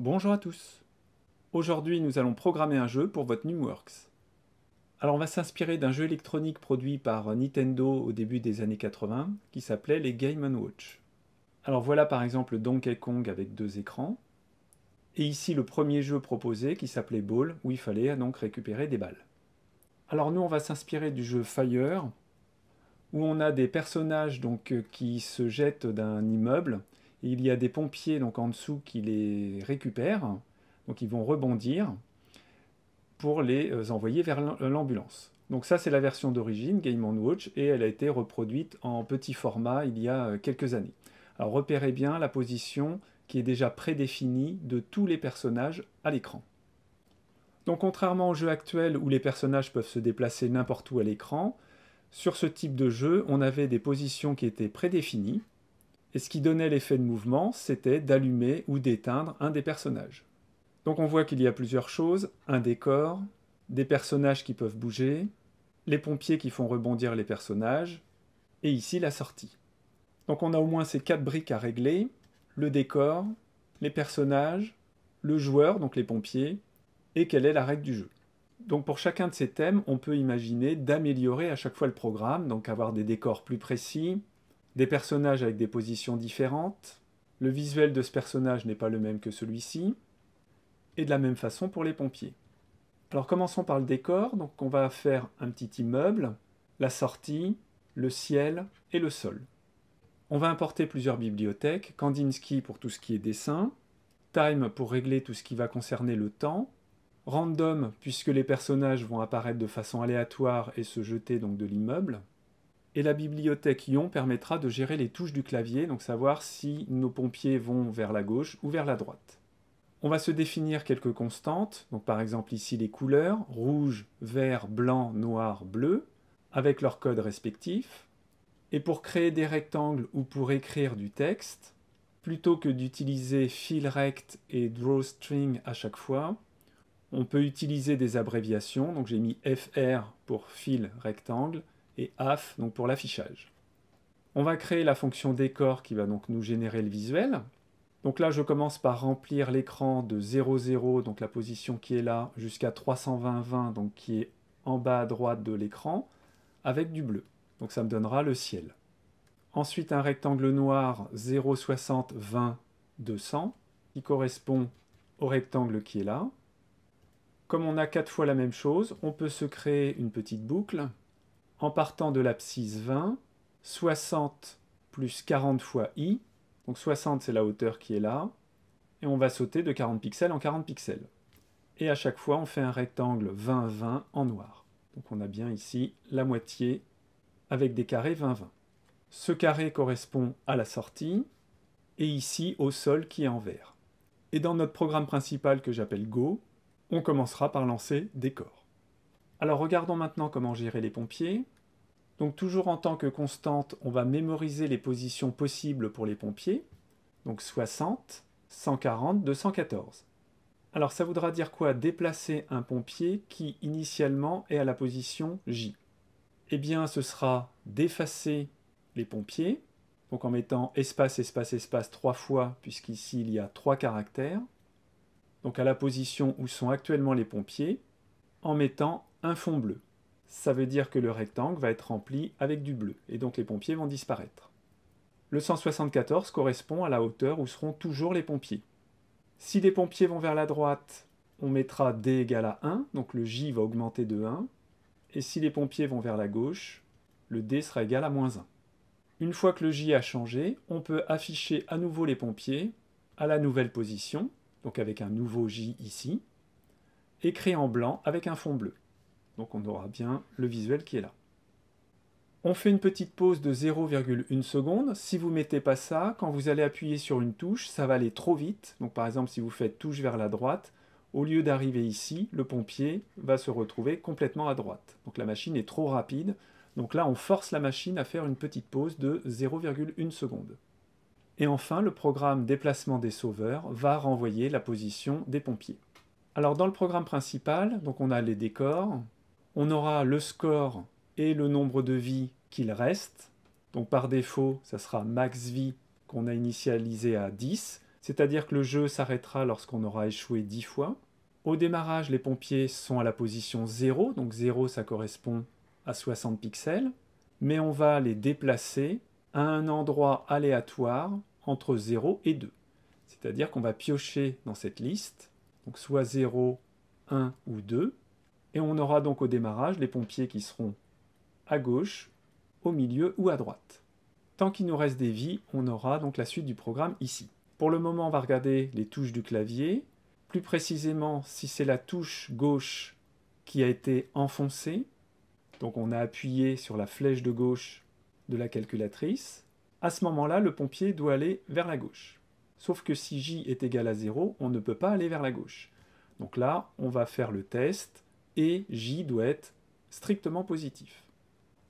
Bonjour à tous Aujourd'hui nous allons programmer un jeu pour votre Works. Alors on va s'inspirer d'un jeu électronique produit par Nintendo au début des années 80 qui s'appelait les Game Watch. Alors voilà par exemple Donkey Kong avec deux écrans. Et ici le premier jeu proposé qui s'appelait Ball où il fallait donc récupérer des balles. Alors nous on va s'inspirer du jeu Fire où on a des personnages donc euh, qui se jettent d'un immeuble il y a des pompiers donc en dessous qui les récupèrent, donc ils vont rebondir pour les euh, envoyer vers euh, l'ambulance. Donc ça c'est la version d'origine, Game on Watch, et elle a été reproduite en petit format il y a euh, quelques années. Alors repérez bien la position qui est déjà prédéfinie de tous les personnages à l'écran. Donc contrairement au jeu actuel où les personnages peuvent se déplacer n'importe où à l'écran, sur ce type de jeu, on avait des positions qui étaient prédéfinies et ce qui donnait l'effet de mouvement, c'était d'allumer ou d'éteindre un des personnages. Donc on voit qu'il y a plusieurs choses, un décor, des personnages qui peuvent bouger, les pompiers qui font rebondir les personnages, et ici la sortie. Donc on a au moins ces quatre briques à régler, le décor, les personnages, le joueur, donc les pompiers, et quelle est la règle du jeu. Donc pour chacun de ces thèmes, on peut imaginer d'améliorer à chaque fois le programme, donc avoir des décors plus précis, des personnages avec des positions différentes, le visuel de ce personnage n'est pas le même que celui-ci, et de la même façon pour les pompiers. Alors commençons par le décor, donc on va faire un petit immeuble, la sortie, le ciel et le sol. On va importer plusieurs bibliothèques, Kandinsky pour tout ce qui est dessin, Time pour régler tout ce qui va concerner le temps, Random puisque les personnages vont apparaître de façon aléatoire et se jeter donc de l'immeuble, et la bibliothèque Ion permettra de gérer les touches du clavier, donc savoir si nos pompiers vont vers la gauche ou vers la droite. On va se définir quelques constantes, donc par exemple ici les couleurs, rouge, vert, blanc, noir, bleu, avec leurs codes respectifs. Et pour créer des rectangles ou pour écrire du texte, plutôt que d'utiliser fil rect et drawstring à chaque fois, on peut utiliser des abréviations, donc j'ai mis FR pour fil rectangle, et AF donc pour l'affichage. On va créer la fonction décor qui va donc nous générer le visuel. Donc là, je commence par remplir l'écran de 00, donc la position qui est là, jusqu'à 320-20, donc qui est en bas à droite de l'écran, avec du bleu. Donc ça me donnera le ciel. Ensuite, un rectangle noir 0,60-20-200, qui correspond au rectangle qui est là. Comme on a quatre fois la même chose, on peut se créer une petite boucle en partant de l'abscisse 20, 60 plus 40 fois i, donc 60 c'est la hauteur qui est là, et on va sauter de 40 pixels en 40 pixels. Et à chaque fois on fait un rectangle 20-20 en noir. Donc on a bien ici la moitié avec des carrés 20-20. Ce carré correspond à la sortie, et ici au sol qui est en vert. Et dans notre programme principal que j'appelle Go, on commencera par lancer des alors regardons maintenant comment gérer les pompiers. Donc toujours en tant que constante, on va mémoriser les positions possibles pour les pompiers. Donc 60, 140, 214. Alors ça voudra dire quoi déplacer un pompier qui initialement est à la position J Eh bien ce sera d'effacer les pompiers, donc en mettant espace, espace, espace trois fois, puisqu'ici il y a trois caractères. Donc à la position où sont actuellement les pompiers, en mettant un fond bleu. Ça veut dire que le rectangle va être rempli avec du bleu, et donc les pompiers vont disparaître. Le 174 correspond à la hauteur où seront toujours les pompiers. Si les pompiers vont vers la droite, on mettra D égal à 1, donc le J va augmenter de 1. Et si les pompiers vont vers la gauche, le D sera égal à moins 1. Une fois que le J a changé, on peut afficher à nouveau les pompiers à la nouvelle position, donc avec un nouveau J ici, écrit en blanc avec un fond bleu. Donc on aura bien le visuel qui est là. On fait une petite pause de 0,1 seconde. Si vous ne mettez pas ça, quand vous allez appuyer sur une touche, ça va aller trop vite. Donc par exemple, si vous faites touche vers la droite, au lieu d'arriver ici, le pompier va se retrouver complètement à droite. Donc la machine est trop rapide. Donc là, on force la machine à faire une petite pause de 0,1 seconde. Et enfin, le programme déplacement des sauveurs va renvoyer la position des pompiers. Alors dans le programme principal, donc on a les décors, on aura le score et le nombre de vies qu'il reste. Donc par défaut, ça sera max vie qu'on a initialisé à 10, c'est-à-dire que le jeu s'arrêtera lorsqu'on aura échoué 10 fois. Au démarrage, les pompiers sont à la position 0, donc 0 ça correspond à 60 pixels, mais on va les déplacer à un endroit aléatoire entre 0 et 2. C'est-à-dire qu'on va piocher dans cette liste donc soit 0, 1 ou 2. Et on aura donc au démarrage les pompiers qui seront à gauche, au milieu ou à droite. Tant qu'il nous reste des vies, on aura donc la suite du programme ici. Pour le moment, on va regarder les touches du clavier. Plus précisément, si c'est la touche gauche qui a été enfoncée, donc on a appuyé sur la flèche de gauche de la calculatrice, à ce moment-là, le pompier doit aller vers la gauche. Sauf que si j est égal à 0, on ne peut pas aller vers la gauche. Donc là, on va faire le test, et j doit être strictement positif.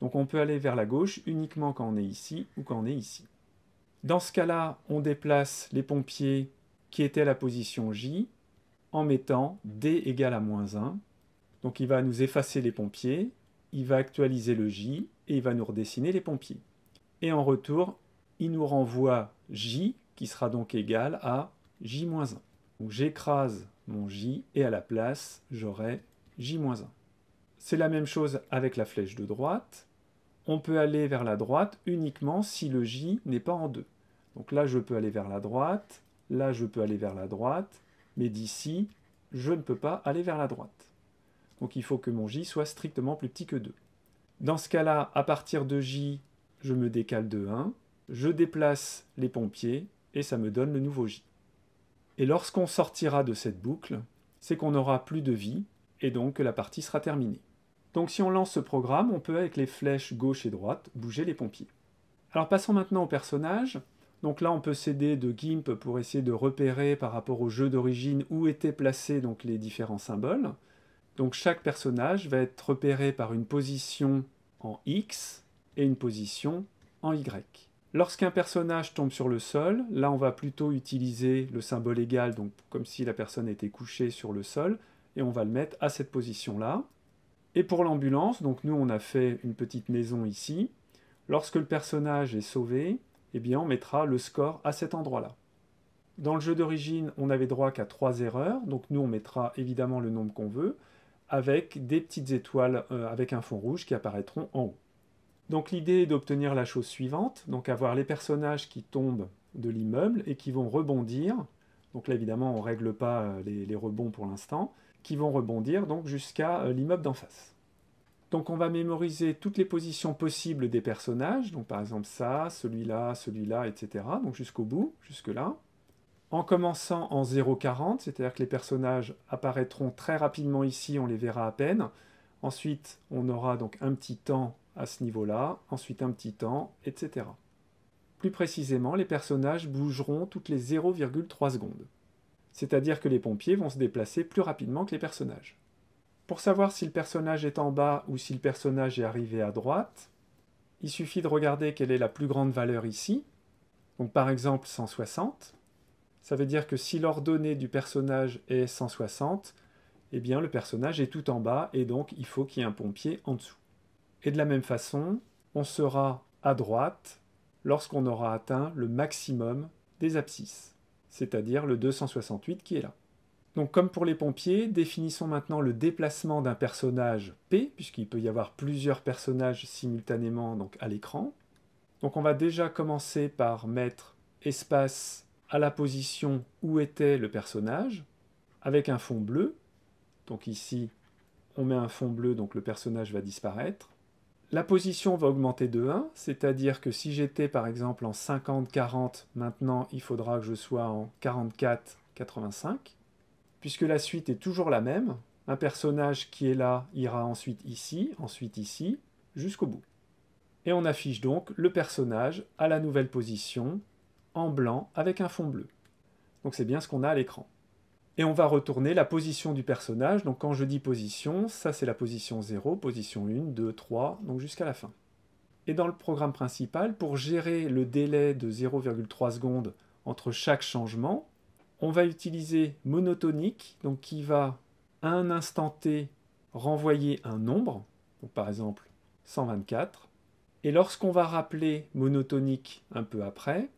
Donc on peut aller vers la gauche uniquement quand on est ici ou quand on est ici. Dans ce cas-là, on déplace les pompiers qui étaient à la position j en mettant d égale à moins 1. Donc il va nous effacer les pompiers, il va actualiser le j et il va nous redessiner les pompiers. Et en retour, il nous renvoie j qui sera donc égal à j-1. Donc j'écrase mon j et à la place, j'aurai j-1. C'est la même chose avec la flèche de droite. On peut aller vers la droite uniquement si le j n'est pas en 2. Donc là, je peux aller vers la droite, là, je peux aller vers la droite, mais d'ici, je ne peux pas aller vers la droite. Donc il faut que mon j soit strictement plus petit que 2. Dans ce cas-là, à partir de j, je me décale de 1, je déplace les pompiers et ça me donne le nouveau J. Et lorsqu'on sortira de cette boucle, c'est qu'on n'aura plus de vie, et donc que la partie sera terminée. Donc si on lance ce programme, on peut avec les flèches gauche et droite bouger les pompiers. Alors passons maintenant au personnage. Donc là on peut s'aider de GIMP pour essayer de repérer par rapport au jeu d'origine où étaient placés donc, les différents symboles. Donc chaque personnage va être repéré par une position en X et une position en Y. Lorsqu'un personnage tombe sur le sol, là on va plutôt utiliser le symbole égal, donc comme si la personne était couchée sur le sol, et on va le mettre à cette position-là. Et pour l'ambulance, donc nous on a fait une petite maison ici. Lorsque le personnage est sauvé, eh bien on mettra le score à cet endroit-là. Dans le jeu d'origine, on avait droit qu'à trois erreurs, donc nous on mettra évidemment le nombre qu'on veut, avec des petites étoiles euh, avec un fond rouge qui apparaîtront en haut. Donc l'idée est d'obtenir la chose suivante, donc avoir les personnages qui tombent de l'immeuble et qui vont rebondir. Donc là évidemment on ne règle pas euh, les, rebonds pour l'instant, qui vont rebondir donc jusqu'à euh, l'immeuble d'en face. Donc on va mémoriser toutes les positions possibles des personnages, donc par exemple ça, celui-là, celui-là, etc. Donc jusqu'au bout, jusque-là. En commençant en 0,40, c'est-à-dire que les personnages apparaîtront très rapidement ici, on les verra à peine. Ensuite, on aura donc un petit temps à ce niveau-là, ensuite un petit temps, etc. Plus précisément, les personnages bougeront toutes les 0,3 secondes. C'est-à-dire que les pompiers vont se déplacer plus rapidement que les personnages. Pour savoir si le personnage est en bas ou si le personnage est arrivé à droite, il suffit de regarder quelle est la plus grande valeur ici. Donc par exemple 160. Ça veut dire que si l'ordonnée du personnage est 160, eh bien le personnage est tout en bas et donc il faut qu'il y ait un pompier en dessous. Et de la même façon, on sera à droite lorsqu'on aura atteint le maximum des abscisses, c'est-à-dire le 268 qui est là. Donc comme pour les pompiers, définissons maintenant le déplacement d'un personnage P, puisqu'il peut y avoir plusieurs personnages simultanément donc, à l'écran. Donc on va déjà commencer par mettre espace à la position où était le personnage, avec un fond bleu. Donc ici, on met un fond bleu, donc le personnage va disparaître la position va augmenter de 1, c'est-à-dire que si j'étais par exemple en 50-40, maintenant il faudra que je sois en 44-85, puisque la suite est toujours la même. Un personnage qui est là ira ensuite ici, ensuite ici, jusqu'au bout. Et on affiche donc le personnage à la nouvelle position, en blanc, avec un fond bleu. Donc c'est bien ce qu'on a à l'écran et on va retourner la position du personnage. Donc quand je dis position, ça c'est la position 0, position 1, 2, 3, donc jusqu'à la fin. Et dans le programme principal, pour gérer le délai de 0,3 secondes entre chaque changement, on va utiliser monotonique, donc qui va à un instant t renvoyer un nombre, par exemple 124, et lorsqu'on va rappeler monotonique un peu après,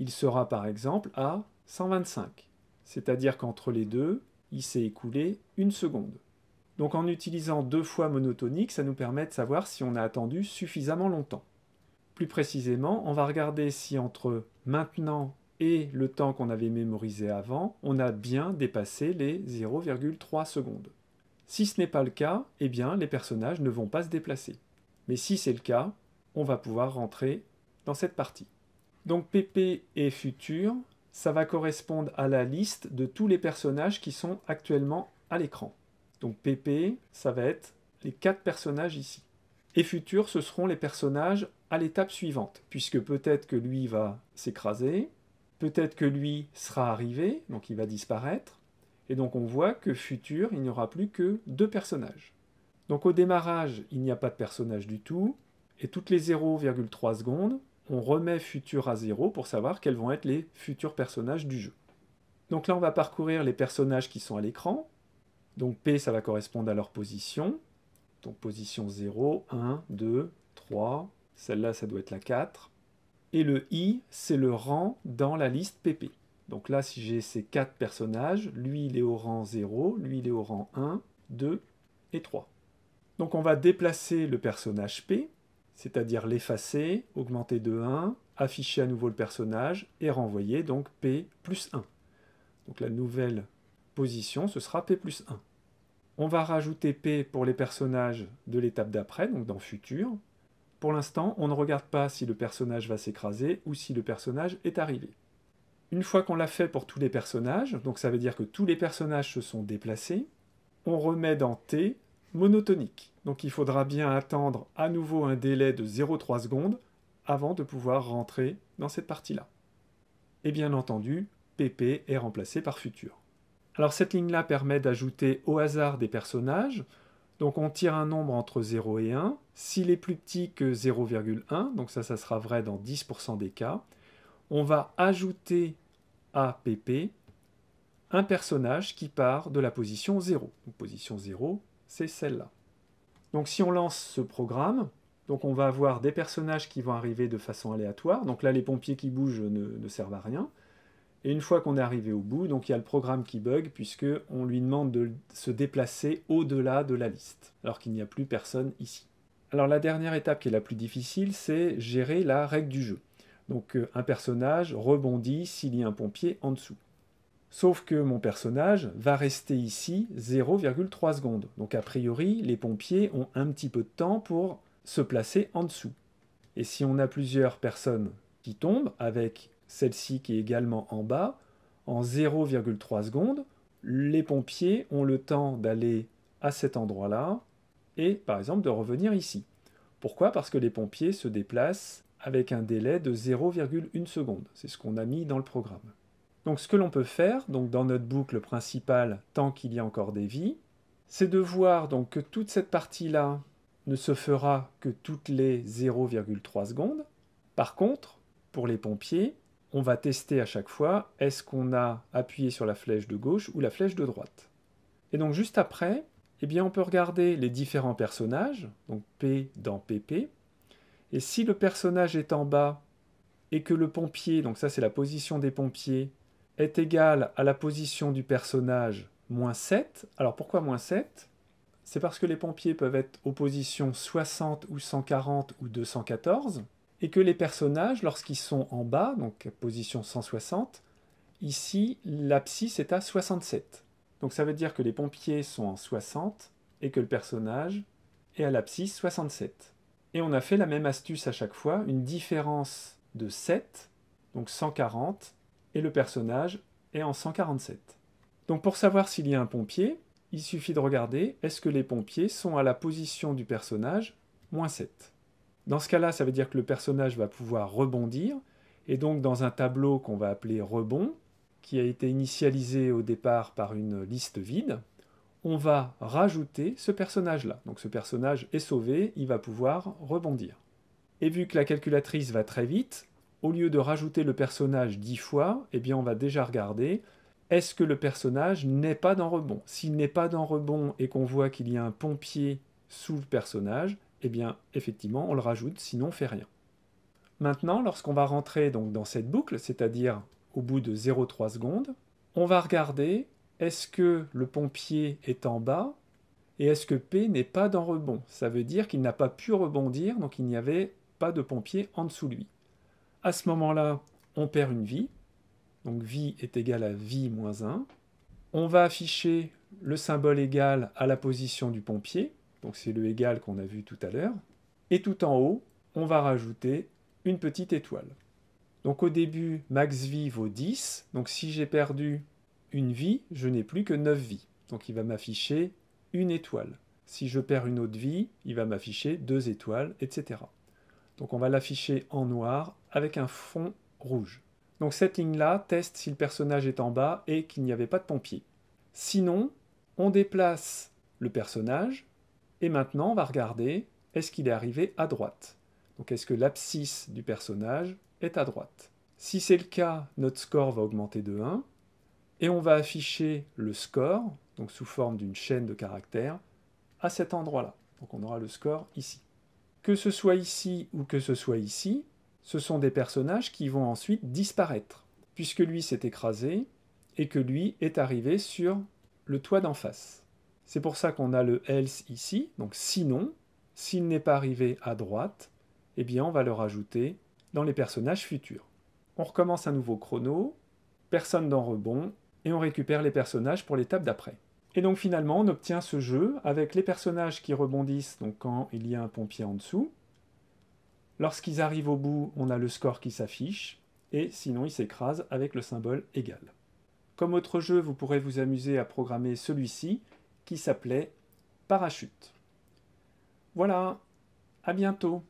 il sera par exemple à 125 c'est-à-dire qu'entre les deux, il s'est écoulé une seconde. Donc en utilisant deux fois monotonique, ça nous permet de savoir si on a attendu suffisamment longtemps. Plus précisément, on va regarder si entre maintenant et le temps qu'on avait mémorisé avant, on a bien dépassé les 0,3 secondes. Si ce n'est pas le cas, eh bien les personnages ne vont pas se déplacer. Mais si c'est le cas, on va pouvoir rentrer dans cette partie. Donc PP et futur ça va correspondre à la liste de tous les personnages qui sont actuellement à l'écran. Donc PP, ça va être les quatre personnages ici. Et futur, ce seront les personnages à l'étape suivante, puisque peut-être que lui va s'écraser, peut-être que lui sera arrivé, donc il va disparaître, et donc on voit que futur, il n'y aura plus que deux personnages. Donc au démarrage, il n'y a pas de personnage du tout, et toutes les 0,3 secondes, on remet futur à 0 pour savoir quels vont être les futurs personnages du jeu. Donc là, on va parcourir les personnages qui sont à l'écran. Donc P, ça va correspondre à leur position. Donc position 0, 1, 2, 3. Celle-là, ça doit être la 4. Et le I, c'est le rang dans la liste PP. Donc là, si j'ai ces 4 personnages, lui, il est au rang 0, lui, il est au rang 1, 2 et 3. Donc on va déplacer le personnage P c'est-à-dire l'effacer, augmenter de 1, afficher à nouveau le personnage et renvoyer donc P plus 1. Donc la nouvelle position, ce sera P plus 1. On va rajouter P pour les personnages de l'étape d'après, donc dans futur. Pour l'instant, on ne regarde pas si le personnage va s'écraser ou si le personnage est arrivé. Une fois qu'on l'a fait pour tous les personnages, donc ça veut dire que tous les personnages se sont déplacés, on remet dans T monotonique. Donc il faudra bien attendre à nouveau un délai de 0,3 secondes avant de pouvoir rentrer dans cette partie-là. Et bien entendu, PP est remplacé par futur. Alors cette ligne-là permet d'ajouter au hasard des personnages. Donc on tire un nombre entre 0 et 1. S'il est plus petit que 0,1, donc ça, ça sera vrai dans 10% des cas, on va ajouter à PP un personnage qui part de la position 0. position 0, c'est celle-là. Donc si on lance ce programme, donc on va avoir des personnages qui vont arriver de façon aléatoire. Donc là, les pompiers qui bougent ne, servent à rien. Et une fois qu'on est arrivé au bout, donc il y a le programme qui bug, puisque on lui demande de se déplacer au-delà de la liste, alors qu'il n'y a plus personne ici. Alors la dernière étape qui est la plus difficile, c'est gérer la règle du jeu. Donc euh, un personnage rebondit s'il y a un pompier en dessous. Sauf que mon personnage va rester ici 0,3 secondes. Donc a priori, les pompiers ont un petit peu de temps pour se placer en dessous. Et si on a plusieurs personnes qui tombent, avec celle-ci qui est également en bas, en 0,3 secondes, les pompiers ont le temps d'aller à cet endroit-là et par exemple de revenir ici. Pourquoi Parce que les pompiers se déplacent avec un délai de 0,1 seconde. C'est ce qu'on a mis dans le programme. Donc ce que l'on peut faire, donc dans notre boucle principale, tant qu'il y a encore des vies, c'est de voir donc que toute cette partie-là ne se fera que toutes les 0,3 secondes. Par contre, pour les pompiers, on va tester à chaque fois est-ce qu'on a appuyé sur la flèche de gauche ou la flèche de droite. Et donc juste après, eh bien on peut regarder les différents personnages, donc P dans PP, et si le personnage est en bas et que le pompier, donc ça c'est la position des pompiers, est égal à la position du personnage moins 7. Alors pourquoi moins 7 C'est parce que les pompiers peuvent être aux positions 60 ou 140 ou 214, et que les personnages, lorsqu'ils sont en bas, donc position 160, ici l'abscisse est à 67. Donc ça veut dire que les pompiers sont en 60 et que le personnage est à l'abscisse 67. Et on a fait la même astuce à chaque fois, une différence de 7, donc 140, et le personnage est en 147. Donc pour savoir s'il y a un pompier, il suffit de regarder est-ce que les pompiers sont à la position du personnage, moins 7. Dans ce cas-là, ça veut dire que le personnage va pouvoir rebondir, et donc dans un tableau qu'on va appeler rebond, qui a été initialisé au départ par une liste vide, on va rajouter ce personnage-là. Donc ce personnage est sauvé, il va pouvoir rebondir. Et vu que la calculatrice va très vite, au lieu de rajouter le personnage dix fois, eh bien on va déjà regarder est-ce que le personnage n'est pas dans rebond S'il n'est pas dans rebond et qu'on voit qu'il y a un pompier sous le personnage, eh bien effectivement on le rajoute, sinon on fait rien. Maintenant, lorsqu'on va rentrer donc dans cette boucle, c'est-à-dire au bout de 0,3 secondes, on va regarder est-ce que le pompier est en bas et est-ce que P n'est pas dans rebond Ça veut dire qu'il n'a pas pu rebondir, donc il n'y avait pas de pompier en dessous lui. À ce moment-là, on perd une vie. Donc vie est égal à vie moins 1. On va afficher le symbole égal à la position du pompier. Donc c'est le égal qu'on a vu tout à l'heure. Et tout en haut, on va rajouter une petite étoile. Donc au début, max vie vaut 10. Donc si j'ai perdu une vie, je n'ai plus que 9 vies. Donc il va m'afficher une étoile. Si je perds une autre vie, il va m'afficher deux étoiles, etc. Donc on va l'afficher en noir avec un fond rouge. Donc cette ligne-là teste si le personnage est en bas et qu'il n'y avait pas de pompier. Sinon, on déplace le personnage et maintenant on va regarder est-ce qu'il est arrivé à droite. Donc est-ce que l'abscisse du personnage est à droite. Si c'est le cas, notre score va augmenter de 1 et on va afficher le score, donc sous forme d'une chaîne de caractères, à cet endroit-là. Donc on aura le score ici. Que ce soit ici ou que ce soit ici, ce sont des personnages qui vont ensuite disparaître, puisque lui s'est écrasé et que lui est arrivé sur le toit d'en face. C'est pour ça qu'on a le else ici, donc sinon, s'il n'est pas arrivé à droite, eh bien on va le rajouter dans les personnages futurs. On recommence un nouveau chrono, personne d'en rebond, et on récupère les personnages pour l'étape d'après. Et donc finalement, on obtient ce jeu avec les personnages qui rebondissent donc quand il y a un pompier en dessous, Lorsqu'ils arrivent au bout, on a le score qui s'affiche, et sinon ils s'écrasent avec le symbole égal. Comme autre jeu, vous pourrez vous amuser à programmer celui-ci, qui s'appelait Parachute. Voilà, à bientôt